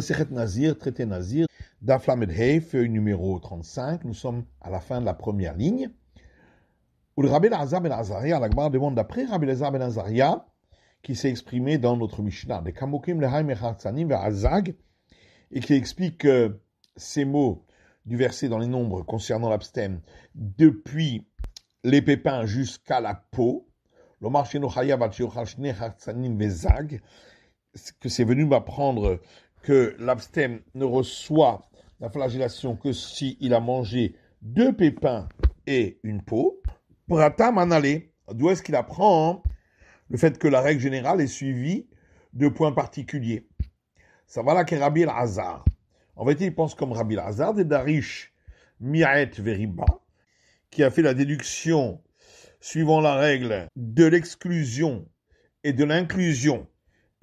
sechet Nazir, traité Nazir, d'Aflamed Hey, feuille numéro 35, nous sommes à la fin de la première ligne. Où le Rabbi Lazar ben Azaria, l'Agmar demande d'après Rabbi Lazar ben Azaria, qui s'est exprimé dans notre Mishnah, de Azag, et qui explique ces mots du verset dans les nombres concernant l'abstème, depuis les pépins jusqu'à la peau, que c'est venu m'apprendre que l'abstème ne reçoit la flagellation que s'il il a mangé deux pépins et une peau. Pratam manale, d'où est-ce qu'il apprend hein, le fait que la règle générale est suivie de points particuliers Ça va là qu'est Rabbi el-Hazar. En fait, il pense comme Rabbi el-Hazar, des Darish Miaet Veriba, qui a fait la déduction suivant la règle de l'exclusion et de l'inclusion.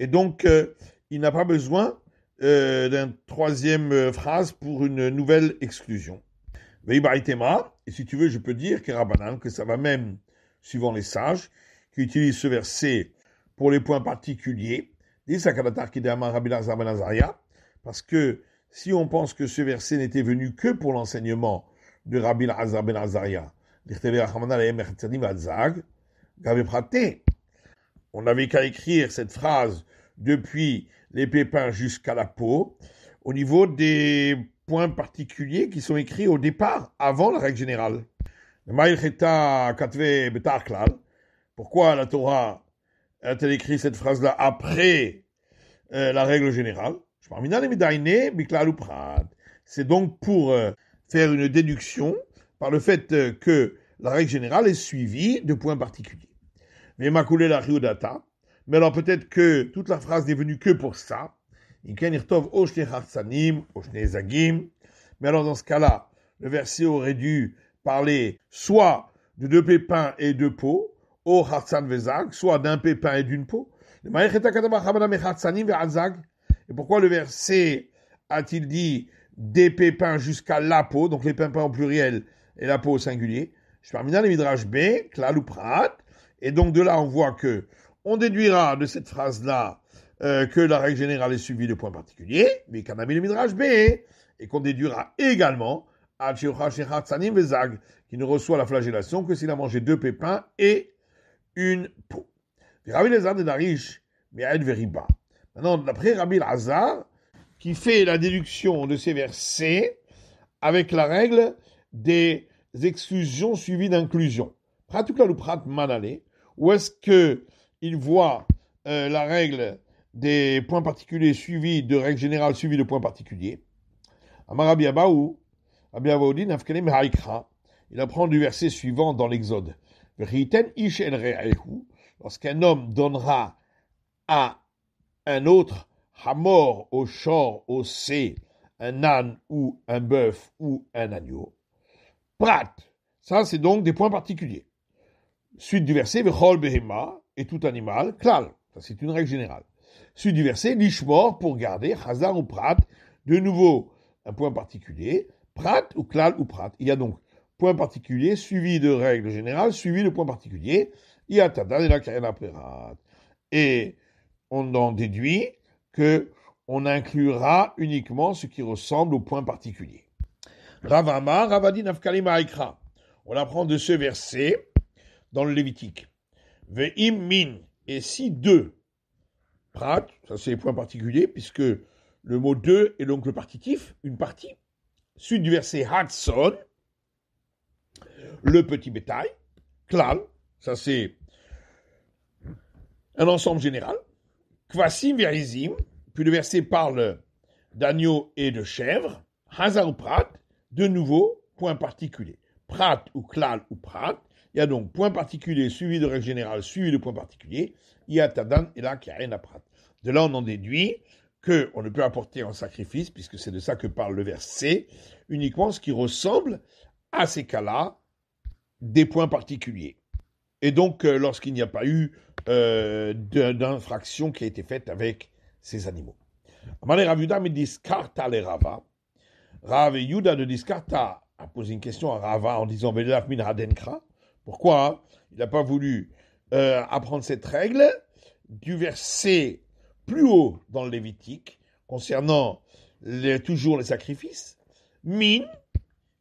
Et donc, euh, il n'a pas besoin euh, d'une troisième euh, phrase pour une nouvelle exclusion. Et si tu veux, je peux dire que que ça va même, suivant les sages, qui utilisent ce verset pour les points particuliers, ben parce que si on pense que ce verset n'était venu que pour l'enseignement de Rabbi Lazar ben Azaria, on n'avait qu'à écrire cette phrase depuis les pépins jusqu'à la peau, au niveau des points particuliers qui sont écrits au départ, avant la règle générale. Pourquoi la Torah a-t-elle écrit cette phrase-là après euh, la règle générale C'est donc pour euh, faire une déduction par le fait euh, que la règle générale est suivie de points particuliers. Mais Makulé la Riudata, mais alors peut-être que toute la phrase n'est venue que pour ça. Mais alors dans ce cas-là, le verset aurait dû parler soit de deux pépins et deux peaux, soit d'un pépin et d'une peau. Et pourquoi le verset a-t-il dit des pépins jusqu'à la peau, donc les pépins au pluriel et la peau au singulier Je termine les midrash B, et donc de là on voit que on déduira de cette phrase-là euh, que la règle générale est suivie de points particuliers, mais mis le Midrash B, et qu'on déduira également qui ne reçoit la flagellation que s'il a mangé deux pépins et une peau. Rabbi Lazar de Narish, bas Maintenant, d'après Rabbi Lazar, qui fait la déduction de ces versets avec la règle des exclusions suivies d'inclusion. Pratukla ou prat manale, ou est-ce que il voit euh, la règle des points particuliers suivis de règles générales suivies de points particuliers. il apprend du verset suivant dans l'Exode. Lorsqu'un homme donnera à un autre, Hamor, au champ, au C, un âne ou un bœuf ou un agneau. Prat, ça c'est donc des points particuliers. Suite du verset, Vechol Behema, et tout animal, klal. C'est une règle générale. Suite du verset, Lishmor, pour garder, Hazar ou Prat. De nouveau, un point particulier, Prat ou klal ou Prat. Il y a donc point particulier suivi de règle générale, suivi de point particulier. Et on en déduit que on inclura uniquement ce qui ressemble au point particulier. Ravama, Ravadi Nafkalima Ikra. On apprend de ce verset dans le Lévitique. im min, et si deux, prat, ça c'est point particulier, puisque le mot deux est donc le partitif, une partie, suite du verset Hatson, le petit bétail, klal, ça c'est un ensemble général, kvasim verizim, puis le verset parle d'agneau et de chèvre. hazar ou prat, de nouveau, point particulier. Prat ou klal ou prat, il y a donc point particulier suivi de règle générale, suivi de point particulier. Il y a tadan et là qui a rien à De là, on en déduit que on ne peut apporter en sacrifice, puisque c'est de ça que parle le verset, uniquement ce qui ressemble à ces cas-là des points particuliers. Et donc, euh, lorsqu'il n'y a pas eu euh, d'infraction qui a été faite avec ces animaux. Rav Yuda Yuda de discarta a posé une question à Rava en disant min pourquoi il n'a pas voulu euh, apprendre cette règle du verset plus haut dans le Lévitique concernant toujours les sacrifices Min,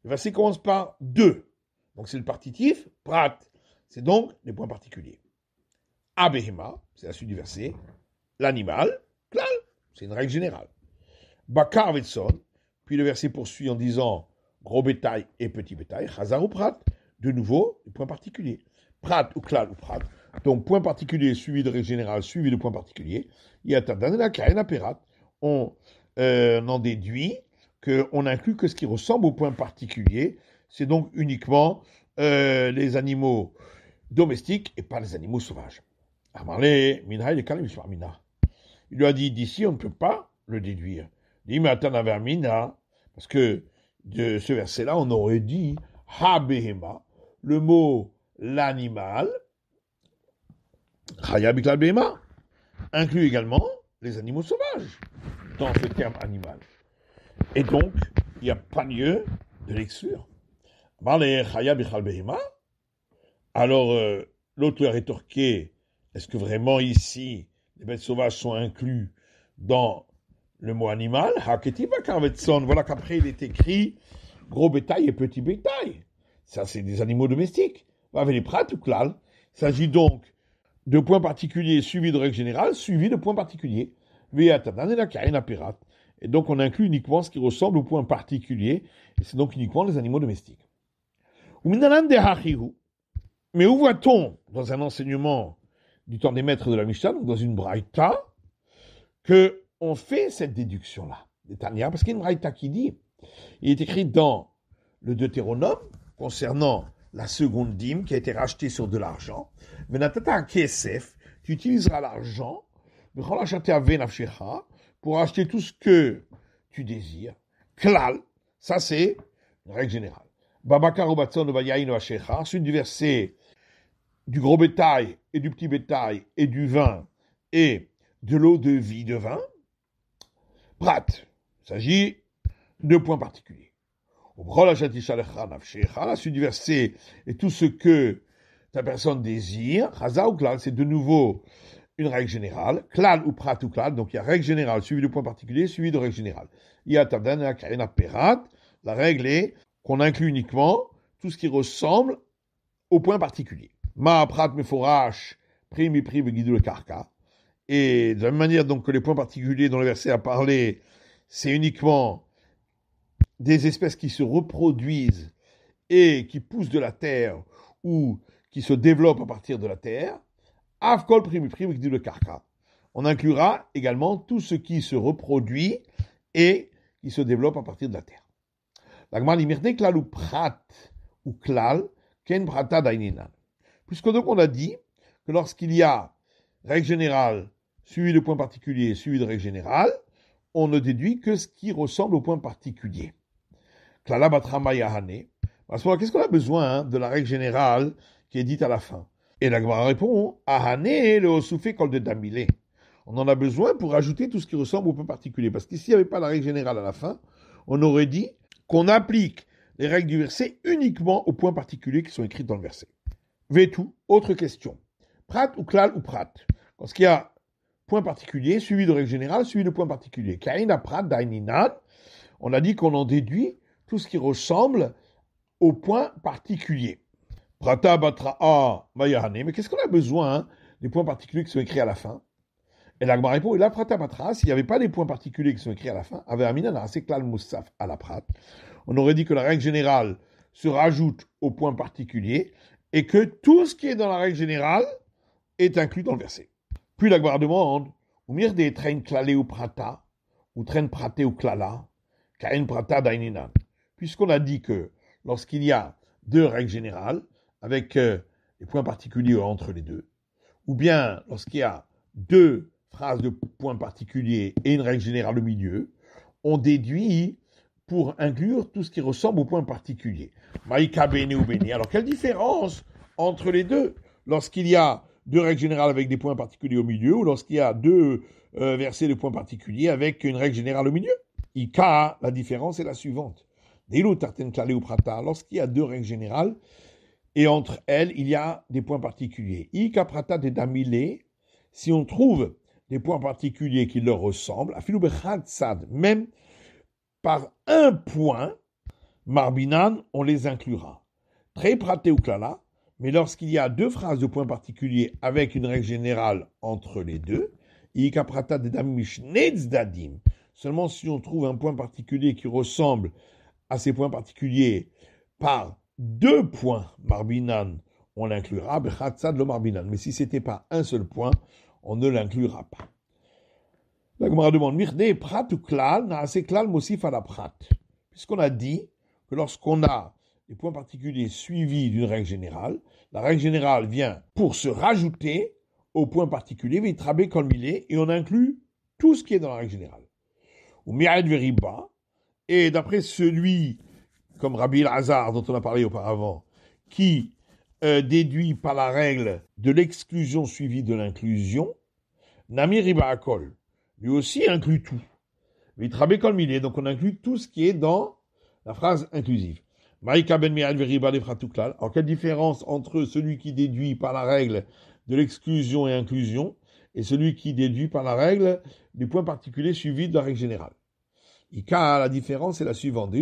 le verset commence par deux, Donc c'est le partitif, prat, c'est donc les points particuliers. Abehema, c'est la suite du verset, l'animal, klal, c'est une règle générale. Bakar Vetson, puis le verset poursuit en disant gros bétail et petit bétail, chazar ou prat, de nouveau, le point particulier. Prat ou klal ou prat. Donc, point particulier suivi de règle générale, suivi de point particulier. Il y a la perat. On euh, en déduit qu'on inclut que ce qui ressemble au point particulier, c'est donc uniquement euh, les animaux domestiques et pas les animaux sauvages. Il lui a dit, d'ici, on ne peut pas le déduire. Il dit, parce que de ce verset-là, on aurait dit, ha le mot l'animal, inclut également les animaux sauvages dans ce terme animal. Et donc, il n'y a pas lieu de lecture. Alors, euh, l'auteur est Alors, est-ce que vraiment ici, les bêtes sauvages sont inclus dans le mot animal Voilà qu'après, il est écrit gros bétail et petit bétail. Ça, c'est des animaux domestiques. les Il s'agit donc de points particuliers suivis de règles générales, suivis de points particuliers. Et donc, on inclut uniquement ce qui ressemble aux points particuliers, et c'est donc uniquement les animaux domestiques. Mais où voit-on, dans un enseignement du temps des maîtres de la Mishnah, donc dans une braïta, que on fait cette déduction-là, parce qu'il y a une braïta qui dit, il est écrit dans le Deutéronome, concernant la seconde dîme qui a été rachetée sur de l'argent. un tu utiliseras l'argent pour acheter tout ce que tu désires. Klal, ça c'est une règle générale. Babakar du verset du gros bétail et du petit bétail et du vin et de l'eau de vie de vin. Prat, il s'agit de points particuliers la suite du verset, et tout ce que ta personne désire, c'est de nouveau une règle générale, klal ou prat ou donc il y a règle générale suivi de point particulier, suivi de règle générale. la règle est qu'on inclut uniquement tout ce qui ressemble au point particulier. Ma prat et karka. Et de la même manière donc que les points particuliers dont le verset a parlé, c'est uniquement des espèces qui se reproduisent et qui poussent de la terre ou qui se développent à partir de la terre, Avkol qui dit le karka. On inclura également tout ce qui se reproduit et qui se développe à partir de la terre. ou prat ou klal ken prata Puisque donc on a dit que lorsqu'il y a règle générale suivi de point particulier suivi de règle générale, on ne déduit que ce qui ressemble au point particulier. Qu'est-ce qu'on a besoin hein, de la règle générale qui est dite à la fin Et la Gemara répond Ahane le osufé kol de damilé. On en a besoin pour ajouter tout ce qui ressemble au point particulier. Parce qu'ici, il n'y avait pas la règle générale à la fin. On aurait dit qu'on applique les règles du verset uniquement aux points particuliers qui sont écrits dans le verset. tout autre question. Prat ou klal ou prat Parce qu'il y a point particulier, suivi de règle générale, suivi de point particulier. Kaina prat, On a dit qu'on en déduit tout ce qui ressemble au point particulier. Prata Batra, maya vayahane. Mais qu'est-ce qu'on a besoin hein, des points particuliers qui sont écrits à la fin Et l'agma répond, et là, prata batra, s'il n'y avait pas des points particuliers qui sont écrits à la fin, à la prate. on aurait dit que la règle générale se rajoute au point particulier et que tout ce qui est dans la règle générale est inclus dans le verset. Puis l'agma demande, ou des traînes clalé ou prata, ou trains praté ou klala, une prata daininan puisqu'on a dit que lorsqu'il y a deux règles générales, avec des euh, points particuliers entre les deux, ou bien lorsqu'il y a deux phrases de points particuliers et une règle générale au milieu, on déduit pour inclure tout ce qui ressemble aux points particuliers. Maïka béni ou béni. Alors quelle différence entre les deux lorsqu'il y a deux règles générales avec des points particuliers au milieu ou lorsqu'il y a deux euh, versets de points particuliers avec une règle générale au milieu Ika, la différence est la suivante. Lorsqu'il y a deux règles générales, et entre elles, il y a des points particuliers. de damile, si on trouve des points particuliers qui leur ressemblent, même par un point, marbinan, on les inclura. Très mais lorsqu'il y a deux phrases de points particuliers avec une règle générale entre les deux, de dadim, seulement si on trouve un point particulier qui ressemble à ces points particuliers par deux points Marbinan, on l'inclura, le Marbinan. Mais si ce n'était pas un seul point, on ne l'inclura pas. La Gemara demande, Mirde Prat ou Klal, Mosif à la Prat. Puisqu'on a dit que lorsqu'on a des points particuliers suivis d'une règle générale, la règle générale vient pour se rajouter au point particulier, comme et on inclut tout ce qui est dans la règle générale. Ou Miad Veriba, et d'après celui, comme Rabbi Lazar dont on a parlé auparavant, qui euh, déduit par la règle de l'exclusion suivie de l'inclusion, Nami Ibaakol, lui aussi inclut tout. il est, donc on inclut tout ce qui est dans la phrase inclusive. Maika ben Alors, quelle différence entre celui qui déduit par la règle de l'exclusion et inclusion et celui qui déduit par la règle du point particulier suivi de la règle générale car la différence est la suivante.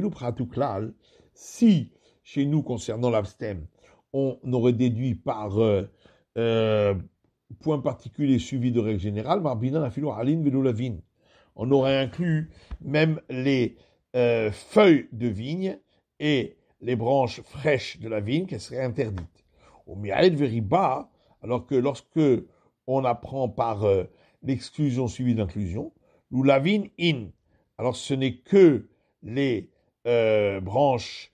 Si, chez nous, concernant l'abstème, on aurait déduit par euh, euh, point particulier suivi de règle générale, On aurait inclus même les euh, feuilles de vigne et les branches fraîches de la vigne qui seraient interdites. Au bas alors que lorsque on apprend par l'exclusion suivie d'inclusion, l'oulavine in, alors ce n'est que les euh, branches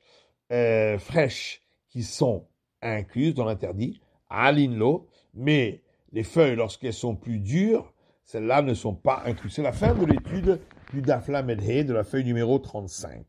euh, fraîches qui sont incluses dans l'interdit, à l'inlo, mais les feuilles, lorsqu'elles sont plus dures, celles-là ne sont pas incluses. C'est la fin de l'étude du Daflam de la feuille numéro 35.